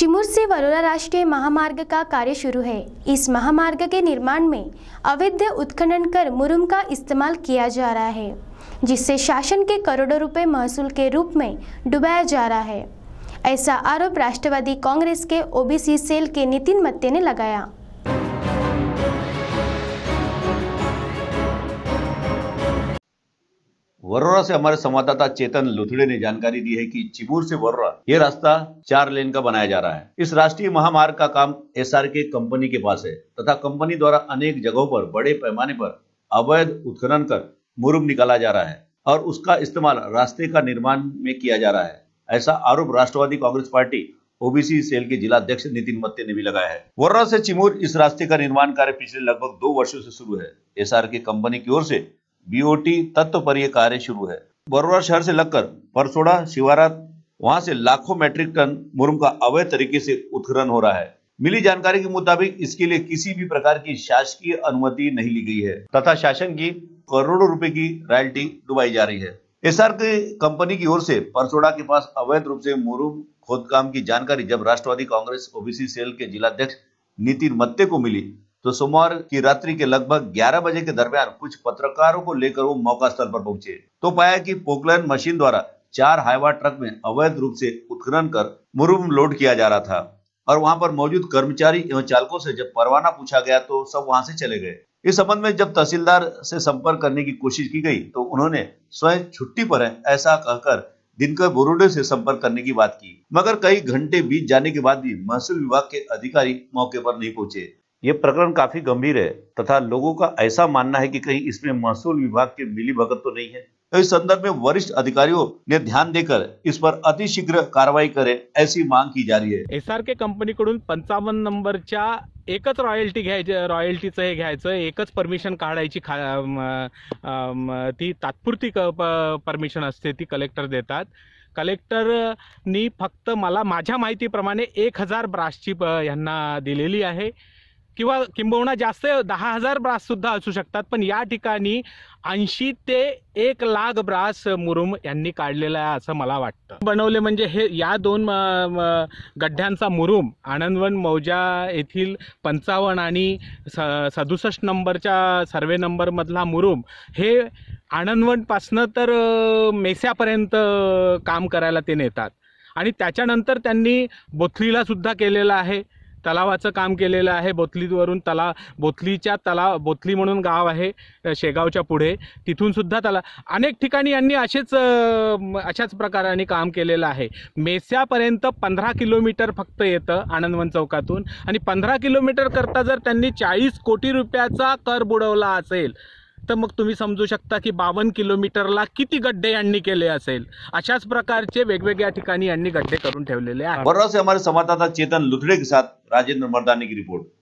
चिमूर से वरोला राष्ट्रीय महामार्ग का कार्य शुरू है इस महामार्ग के निर्माण में अवैध उत्खनन कर मुरुम का इस्तेमाल किया जा रहा है जिससे शासन के करोड़ों रुपए महसूल के रूप में डुबाया जा रहा है ऐसा आरोप राष्ट्रवादी कांग्रेस के ओबीसी सेल के नितिन मत्ते ने लगाया वरोरा से हमारे संवाददाता चेतन लुथड़े ने जानकारी दी है कि चिमूर से वरोरा ये रास्ता चार लेन का बनाया जा रहा है इस राष्ट्रीय महामार्ग का काम आर के कंपनी के पास है तथा कंपनी द्वारा अनेक जगहों पर बड़े पैमाने पर अवैध उत्खनन कर मुरुम निकाला जा रहा है और उसका इस्तेमाल रास्ते का निर्माण में किया जा रहा है ऐसा आरोप Rashtravadi Congress party OBC cell के जिलाध्यक्ष नितिन मत्ते ने भी लगाया है वर्रा से चिमूर इस रास्ते का निर्माण कार्य पिछले लगभग दो वर्षों से शुरू है एसआर के कंपनी की ओर से बीओटी तत्व पर यह कार्य शुरू है बरोड़ा शहर से लगकर परसोड़ा शिवारा वहां से लाखों मैट्रिक टन मुरम का अवैध तरीके से उत्खनन हो रहा है मिली जानकारी के मुताबिक इसके लिए किसी भी प्रकार की शासकीय अनुमति नहीं ली गई है तथा शासन की करोड़ों रुपए की रॉयल्टी डुबाई जा रही है एसआर की कंपनी की ओर से परसोड़ा के पास अवैध रूप से मुरुम खोदकाम की जानकारी जब राष्ट्रवादी कांग्रेस ओबीसी सेल के जिलाध्यक्ष नितिन मत्ते को मिली तो सोमवार की रात्रि के लगभग 11 बजे के दरमियान कुछ पत्रकारों को लेकर वो मौका स्थल पर पहुंचे तो पाया कि पोकलैंड मशीन द्वारा चार हाईवा ट्रक में अवैध रूप से उत्खनन कर मुरुम लोड किया जा रहा था और वहां पर मौजूद कर्मचारी एवं चालकों से जब परवाना पूछा गया तो सब वहां से चले गए इस संबंध में जब तहसीलदार से संपर्क करने की कोशिश की गई तो उन्होंने स्वयं छुट्टी पर है ऐसा कहकर दिनकर बोरोडे से संपर्क करने की बात की मगर कई घंटे बीत जाने के बाद भी महसूल विभाग के अधिकारी मौके पर नहीं पहुंचे ये प्रकरण काफी गंभीर है तथा लोगों का ऐसा मानना है कि कहीं इसमें महसूल विभाग के मिली भगत तो नहीं है इस संदर्भ में वरिष्ठ अधिकारियों ने ध्यान देकर इस पर अतिशीघ्र कारवाई करें ऐसी मांग की जा रही है एस आर के कंपनीकडून पंचावन्न नंबरच्या एकच रॉयल्टी घ्यायची रॉयल्टीचं हे घ्यायचं एकच परमिशन काढायची खा ती तात्पुरती परमिशन असते ती कलेक्टर देतात कलेक्टरनी फक्त मला माझ्या माहितीप्रमाणे एक हजार ब्रासची ह्यांना दिलेली आहे किंवा किंबहुना जास्त दहा हजार ब्रास सुद्धा असू शकतात पण या ठिकाणी ऐंशी ते एक लाख ब्रास मुरुम यांनी काढलेला आहे असं मला वाटतं बनवले म्हणजे हे या दोन गड्ढ्यांचा मुरुम आनंदवन मौजा येथील पंचावन्न आणि स सदुसष्ट नंबरच्या सर्वे नंबरमधला मुरुम हे आनंदवनपासनं तर मेस्यापर्यंत काम करायला ते नेतात आणि त्याच्यानंतर त्यांनी बोथलीला सुद्धा केलेलं आहे तलावाचं काम केलेलं आहे बोथलीवरून तला बोथलीच्या तलाव बोथली म्हणून गाव आहे शेगावच्या पुढे तिथूनसुद्धा तला अनेक ठिकाणी यांनी असेच अशाच प्रकाराने काम केलेलं आहे मेस्यापर्यंत पंधरा किलोमीटर फक्त येतं आनंदवन चौकातून आणि पंधरा किलोमीटर करता जर त्यांनी चाळीस कोटी रुपयाचा कर बुडवला असेल तर मग तुम्ही समजू शकता की बावन्न किलोमीटरला किती गड्डे यांनी केले असेल अशाच प्रकारचे वेगवेगळ्या ठिकाणी यांनी गड्डे करून ठेवलेले आहेत बरोबर हमारे संवाददाता चेतन लुथड़े साथ राजेंद्र मर्दानी की रिपोर्ट